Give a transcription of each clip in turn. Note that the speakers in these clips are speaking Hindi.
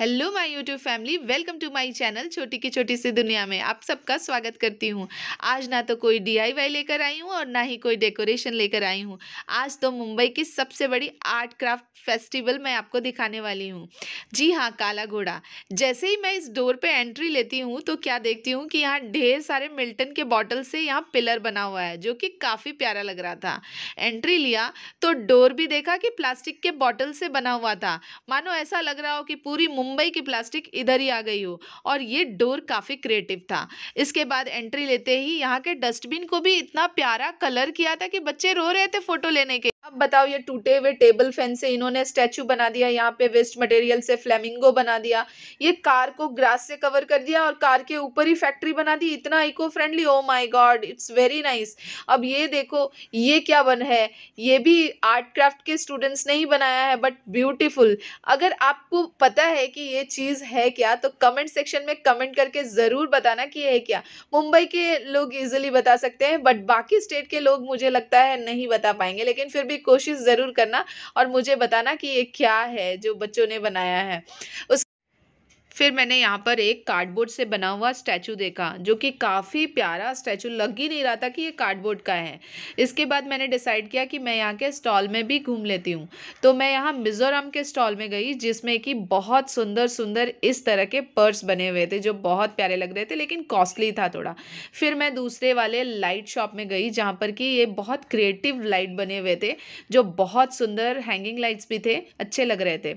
hello my YouTube family welcome to my channel छोटी की छोटी सी दुनिया में आप सबका स्वागत करती हूँ आज ना तो कोई डीआईवाई लेकर आई हूँ और ना ही कोई डेकोरेशन लेकर आई हूँ आज तो मुंबई की सबसे बड़ी आर्ट क्राफ्ट फेस्टिवल मैं आपको दिखाने वाली हूँ जी हाँ काला घोड़ा जैसे ही मैं इस डोर पर एंट्री लेती हूँ तो क्या देखती हूँ कि यहाँ ढेर सारे मिल्टन के बॉटल से यहाँ पिलर बना हुआ है जो कि काफ़ी प्यारा लग रहा था एंट्री लिया तो डोर भी देखा कि प्लास्टिक के बॉटल से बना हुआ था मानो ऐसा लग रहा हो कि पूरी मुंबई मुंबई की प्लास्टिक इधर ही आ गई हो और ये डोर काफ़ी क्रिएटिव था इसके बाद एंट्री लेते ही यहाँ के डस्टबिन को भी इतना प्यारा कलर किया था कि बच्चे रो रहे थे फोटो लेने के अब बताओ ये टूटे हुए टेबल फैन से इन्होंने स्टैचू बना दिया यहाँ पे वेस्ट मटेरियल से फ्लेमिंगो बना दिया ये कार को ग्रास से कवर कर दिया और कार के ऊपर ही फैक्ट्री बना दी इतना eco friendly oh my god it's very nice अब ये देखो ये क्या बन है ये भी आर्ट क्राफ्ट के स्टूडेंट्स ने ही बनाया है बट ब्यूटिफुल अगर आपको पता है कि ये चीज़ है क्या तो कमेंट सेक्शन में कमेंट करके ज़रूर बताना कि यह है क्या मुंबई के लोग ईजिली बता सकते हैं बट बाकी स्टेट के लोग मुझे लगता है नहीं बता पाएंगे लेकिन फिर भी कोशिश ज़रूर करना और मुझे बताना कि ये क्या है जो बच्चों ने बनाया है उस फिर मैंने यहाँ पर एक कार्डबोर्ड से बना हुआ स्टैचू देखा जो कि काफ़ी प्यारा स्टैचू लग ही नहीं रहा था कि ये कार्डबोर्ड का है इसके बाद मैंने डिसाइड किया कि मैं यहाँ के स्टॉल में भी घूम लेती हूँ तो मैं यहाँ मिज़ोरम के स्टॉल में गई जिसमें कि बहुत सुंदर सुंदर इस तरह के पर्स बने हुए थे जो बहुत प्यारे लग रहे थे लेकिन कॉस्टली था थोड़ा फिर मैं दूसरे वाले लाइट शॉप में गई जहाँ पर कि ये बहुत क्रिएटिव लाइट बने हुए थे जो बहुत सुंदर हैंगिंग लाइट्स भी थे अच्छे लग रहे थे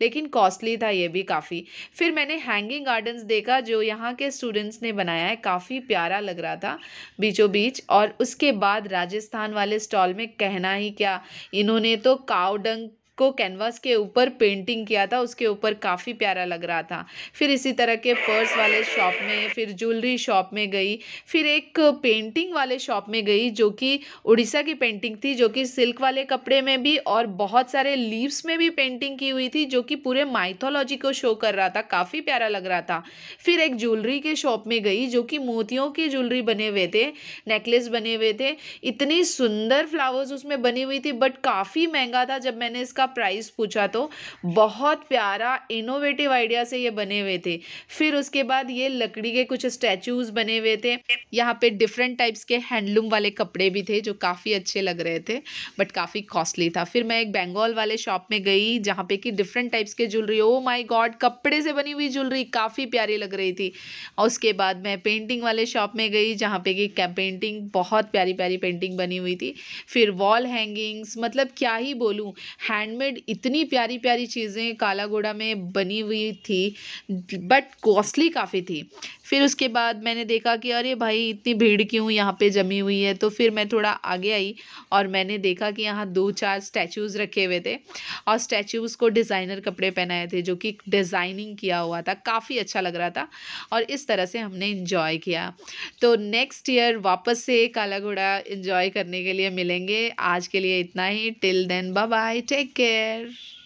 लेकिन कॉस्टली था ये भी काफ़ी फिर मैंने हैंगिंग गार्डन्स देखा जो यहाँ के स्टूडेंट्स ने बनाया है काफ़ी प्यारा लग रहा था बीचों बीच और उसके बाद राजस्थान वाले स्टॉल में कहना ही क्या इन्होंने तो कावडंग को कैनवास के ऊपर पेंटिंग किया था उसके ऊपर काफ़ी प्यारा लग रहा था फिर इसी तरह के पर्स वाले शॉप में फिर ज्वेलरी शॉप में गई फिर एक पेंटिंग वाले शॉप में गई जो कि उड़ीसा की पेंटिंग थी जो कि सिल्क वाले कपड़े में भी और बहुत सारे लीव्स में भी पेंटिंग की हुई थी जो कि पूरे माइथोलॉजी को शो कर रहा था काफ़ी प्यारा लग रहा था फिर एक ज्वेलरी के शॉप में गई जो कि मोतियों के ज्वेलरी बने हुए थे नेकलेस बने हुए थे इतनी सुंदर फ्लावर्स उसमें बनी हुई थी बट काफ़ी महंगा था जब मैंने इसका उसका प्राइस पूछा तो बहुत प्यारा इनोवेटिव आइडिया से ये बने हुए थे फिर उसके बाद ये लकड़ी के कुछ स्टैचूज बने हुए थे यहाँ पे डिफरेंट टाइप्स के हैंडलूम वाले कपड़े भी थे जो काफ़ी अच्छे लग रहे थे बट काफ़ी कॉस्टली था फिर मैं एक बंगाल वाले शॉप में गई जहाँ पे कि डिफरेंट टाइप्स के ज्वेलरी ओ माई गॉड कपड़े से बनी हुई ज्वेलरी काफ़ी प्यारी लग रही थी और उसके बाद मैं पेंटिंग वाले शॉप में गई जहाँ पे कि पेंटिंग बहुत प्यारी प्यारी पेंटिंग बनी हुई थी फिर वॉल हैंगिंग्स मतलब क्या ही बोलूँ हैंड हैंडमेड इतनी प्यारी प्यारी चीज़ें घोड़ा में बनी हुई थी बट कॉस्टली काफ़ी थी फिर उसके बाद मैंने देखा कि अरे भाई इतनी भीड़ क्यों यहाँ पे जमी हुई है तो फिर मैं थोड़ा आगे आई और मैंने देखा कि यहाँ दो चार स्टैचूज़ रखे हुए थे और स्टैचूज़ को डिज़ाइनर कपड़े पहनाए थे जो कि डिज़ाइनिंग किया हुआ था काफ़ी अच्छा लग रहा था और इस तरह से हमने इन्जॉय किया तो नेक्स्ट ईयर वापस से काला घोड़ा इन्जॉय करने के लिए मिलेंगे आज के लिए इतना ही till then bye take care care